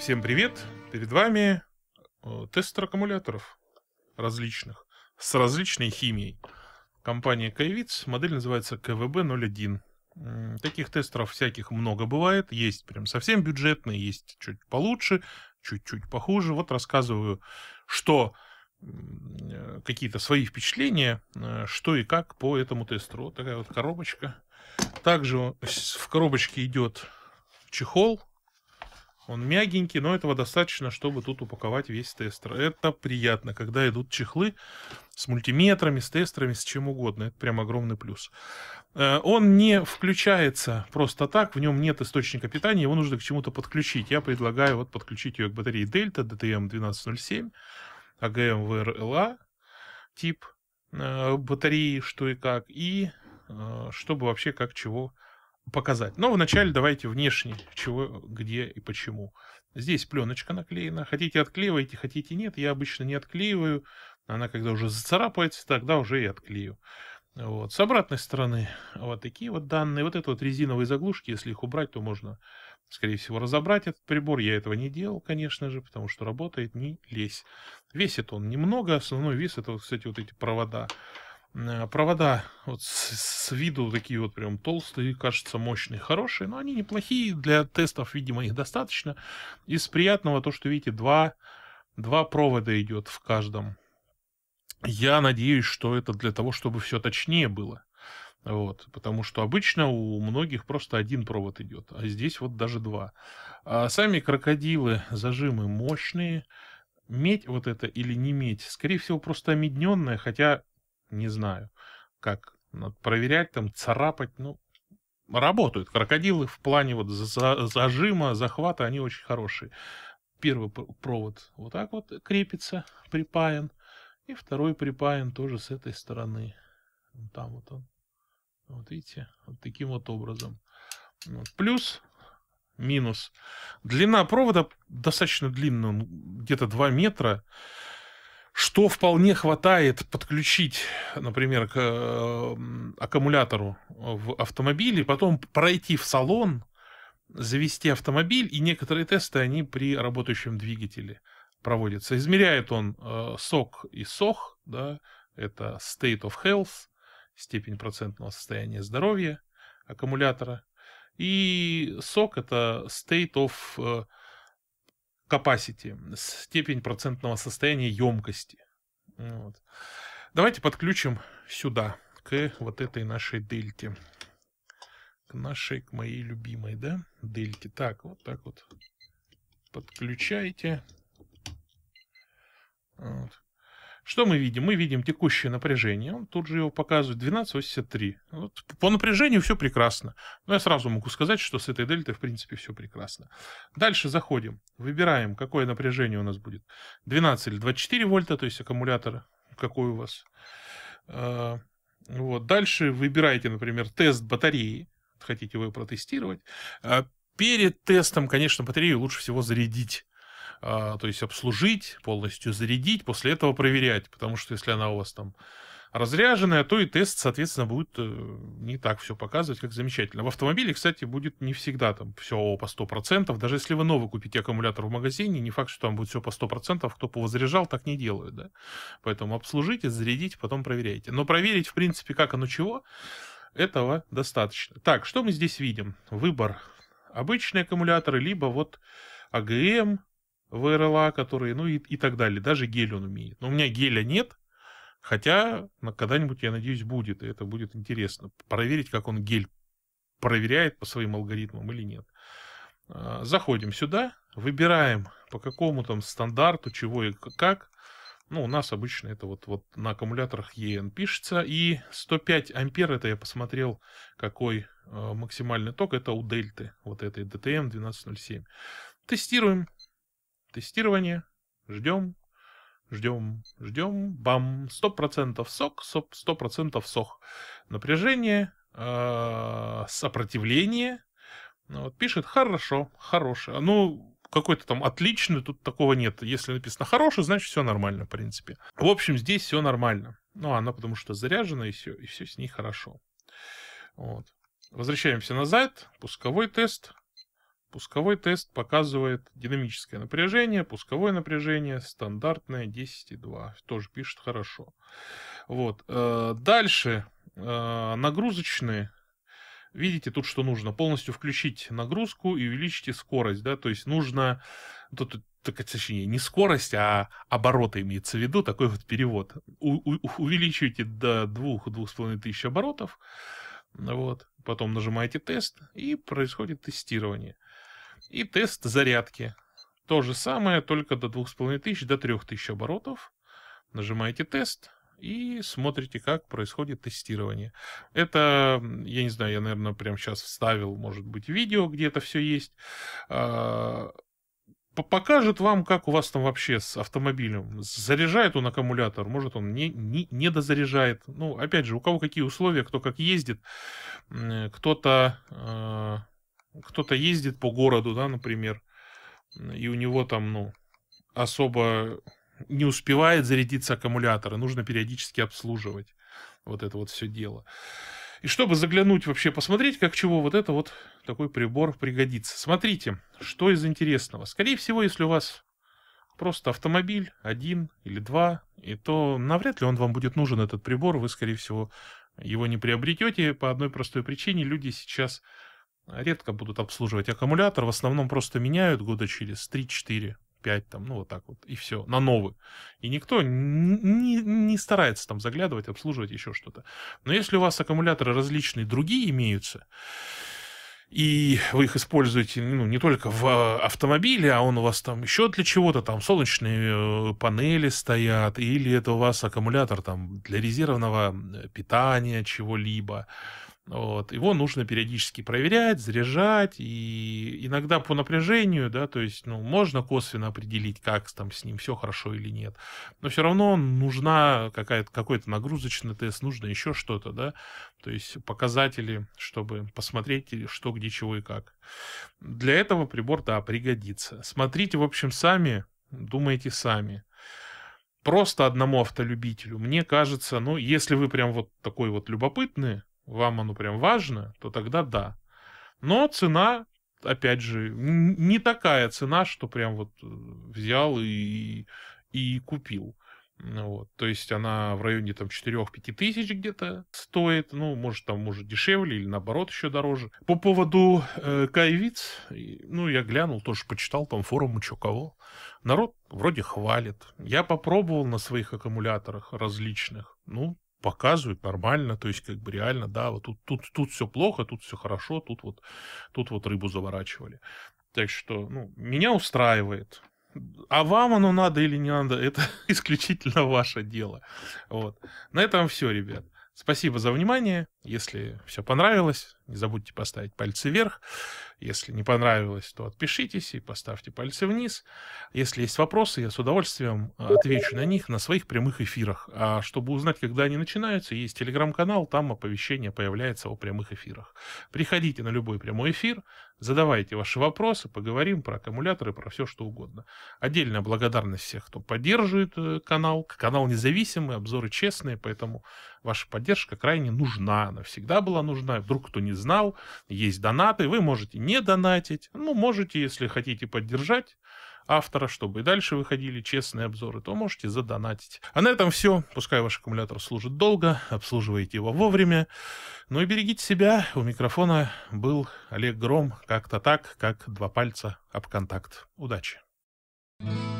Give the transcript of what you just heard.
Всем привет! Перед вами э, тестер аккумуляторов различных, с различной химией. Компания Кайвиц, модель называется КВБ-01. Таких тестеров всяких много бывает. Есть прям совсем бюджетные, есть чуть получше, чуть-чуть похуже. Вот рассказываю, что э, какие-то свои впечатления, э, что и как по этому тестеру. Вот такая вот коробочка. Также в коробочке идет чехол он мягенький, но этого достаточно, чтобы тут упаковать весь тестер. Это приятно, когда идут чехлы с мультиметрами, с тестерами, с чем угодно. Это прям огромный плюс. Э, он не включается просто так, в нем нет источника питания, его нужно к чему-то подключить. Я предлагаю вот подключить ее к батарее Delta DTM1207, AGM VRLA, тип э, батареи, что и как, и э, чтобы вообще как чего показать. Но вначале давайте внешне, чего, где и почему. Здесь пленочка наклеена. Хотите отклеивайте, хотите нет. Я обычно не отклеиваю. Она когда уже зацарапается, тогда уже и отклею. Вот. С обратной стороны вот такие вот данные. Вот это вот резиновые заглушки, если их убрать, то можно, скорее всего, разобрать этот прибор. Я этого не делал, конечно же, потому что работает не лезь. Весит он немного, основной вес это, вот кстати, вот эти провода. Э, провода вот с, с виду такие вот прям толстые, кажется, мощные, хорошие, но они неплохие. Для тестов, видимо, их достаточно. Из приятного то, что, видите, два, два провода идет в каждом. Я надеюсь, что это для того, чтобы все точнее было. Вот, потому что обычно у многих просто один провод идет, а здесь вот даже два. А сами крокодилы, зажимы мощные. Медь вот это или не медь? Скорее всего, просто медненная, хотя не знаю, как проверять, там, царапать, ну, работают. Крокодилы в плане вот зажима, захвата, они очень хорошие. Первый провод вот так вот крепится, припаян, и второй припаян тоже с этой стороны. Там вот он. Вот видите, вот таким вот образом. Вот. Плюс, минус. Длина провода достаточно длинная, где-то 2 метра что вполне хватает подключить, например, к э, аккумулятору в автомобиле, потом пройти в салон, завести автомобиль, и некоторые тесты они при работающем двигателе проводятся. Измеряет он э, сок и сох, да, это state of health, степень процентного состояния здоровья аккумулятора, и сок это state of э, capacity, степень процентного состояния емкости. Ну вот. Давайте подключим сюда, к вот этой нашей дельте. К нашей, к моей любимой, да, дельте. Так, вот так вот подключайте. Что мы видим? Мы видим текущее напряжение. Он тут же его показывает 12,83. Вот по напряжению все прекрасно. Но я сразу могу сказать, что с этой дельтой, в принципе, все прекрасно. Дальше заходим. Выбираем, какое напряжение у нас будет. 12 или 24 вольта, то есть аккумулятор какой у вас. А, вот. Дальше выбираете, например, тест батареи. Хотите вы протестировать. А, перед тестом, конечно, батарею лучше всего зарядить а, то есть обслужить, полностью зарядить, после этого проверять, потому что если она у вас там разряженная, то и тест, соответственно, будет э, не так все показывать, как замечательно. В автомобиле, кстати, будет не всегда там все по 100%. Даже если вы новый купите аккумулятор в магазине, не факт, что там будет все по 100%. Кто повозряжал, так не делают, да. Поэтому обслужите, зарядите, потом проверяйте. Но проверить, в принципе, как оно чего, этого достаточно. Так, что мы здесь видим? Выбор. Обычные аккумуляторы, либо вот АГМ, в которые, ну и, и так далее. Даже гель он умеет. Но у меня геля нет, хотя когда-нибудь, я надеюсь, будет, и это будет интересно. Проверить, как он гель проверяет по своим алгоритмам или нет. А, заходим сюда, выбираем по какому там стандарту, чего и как. Ну, у нас обычно это вот, вот на аккумуляторах EN пишется. И 105 ампер, это я посмотрел, какой э, максимальный ток, это у дельты, вот этой DTM 1207. Эм Тестируем, Тестирование. Ждем, ждем, ждем. Бам, 100% сок, 100% сох. Напряжение, а, сопротивление. Ну вот, пишет хорошо, хорошее. А, ну, какой-то там отличный, тут такого нет. Если написано хороший, значит все нормально, в принципе. В общем, здесь все нормально. Ну, а она потому что заряжена, и все, и все с ней хорошо. Вот. Возвращаемся назад. Пусковой тест. Пусковой тест показывает динамическое напряжение, пусковое напряжение, стандартное 10,2. Тоже пишет хорошо. Вот. Э, дальше э, нагрузочные. Видите тут, что нужно? Полностью включить нагрузку и увеличите скорость. Да? То есть нужно... Ну, тут, так, точнее, не скорость, а обороты имеется в виду. Такой вот перевод. У, у, увеличивайте до 2-2,5 тысяч оборотов. Вот. Потом нажимаете тест, и происходит тестирование и тест зарядки. То же самое, только до 2500 до 3000 оборотов. Нажимаете тест и смотрите, как происходит тестирование. Это, я не знаю, я, наверное, прямо сейчас вставил, может быть, видео, где это все есть а, покажет вам, как у вас там вообще с автомобилем. Заряжает он аккумулятор, может он не, не, не дозаряжает. Ну, опять же, у кого какие условия, кто как ездит. Э, кто-то а, кто-то ездит по городу, да, например, и у него там, ну, особо не успевает зарядиться аккумулятор, и нужно периодически обслуживать вот это вот все дело. И чтобы заглянуть вообще, посмотреть, как чего, вот это вот такой прибор пригодится. Смотрите, что из интересного. Скорее всего, если у вас просто автомобиль один или два, и то навряд ли он вам будет нужен, этот прибор. Вы, скорее всего, его не приобретете по одной простой причине. Люди сейчас редко будут обслуживать аккумулятор, в основном просто меняют года через 3-4. 5 там, ну вот так вот, и все, на новый. И никто не, не старается там заглядывать, обслуживать еще что-то. Но если у вас аккумуляторы различные другие имеются, и вы их используете ну, не только в а, автомобиле, а он у вас там еще для чего-то, там солнечные э, панели стоят, или это у вас аккумулятор там для резервного питания чего-либо, вот, его нужно периодически проверять, заряжать, и иногда по напряжению, да, то есть, ну, можно косвенно определить, как там с ним все хорошо или нет, но все равно нужна какая-то, какой-то нагрузочный тест, нужно еще что-то, да, то есть показатели, чтобы посмотреть, что, где, чего и как. Для этого прибор, да, пригодится. Смотрите, в общем, сами, думайте сами просто одному автолюбителю, мне кажется, ну, если вы прям вот такой вот любопытный, вам оно прям важно, то тогда да. Но цена, опять же, не такая цена, что прям вот э, взял и, и купил. Ну вот. То есть она в районе там 4-5 тысяч где-то стоит. Ну, может, там, может, дешевле или наоборот еще дороже. По поводу э, Кайвиц, ну, я глянул, тоже почитал там форум что кого. Народ вроде хвалит. Я попробовал на своих аккумуляторах различных. Ну, показывают нормально, то есть как бы реально, да, вот тут, тут, тут все плохо, тут все хорошо, тут вот, тут вот рыбу заворачивали. Так что, ну, меня устраивает. А вам оно надо или не надо, это исключительно ваше дело. Вот. На этом все, ребят. Спасибо за внимание. Если все понравилось, не забудьте поставить пальцы вверх. Если не понравилось, то отпишитесь и поставьте пальцы вниз. Если есть вопросы, я с удовольствием э, отвечу на них на своих прямых эфирах. А чтобы узнать, когда они начинаются, есть телеграм-канал, там оповещение появляется о прямых эфирах. Приходите на любой прямой эфир, Задавайте ваши вопросы, поговорим про аккумуляторы, про все что угодно. Отдельная благодарность всех, кто поддерживает э, канал. Канал независимый, обзоры честные, поэтому ваша поддержка крайне нужна. Она всегда была нужна. Вдруг кто не знал, есть донаты. Вы можете не донатить. Ну, можете, если хотите поддержать, автора, чтобы и дальше выходили честные обзоры, то можете задонатить. А на этом все. Пускай ваш аккумулятор служит долго, обслуживайте его вовремя. Ну и берегите себя. У микрофона был Олег Гром. Как-то так, как два пальца об контакт. Удачи! thank you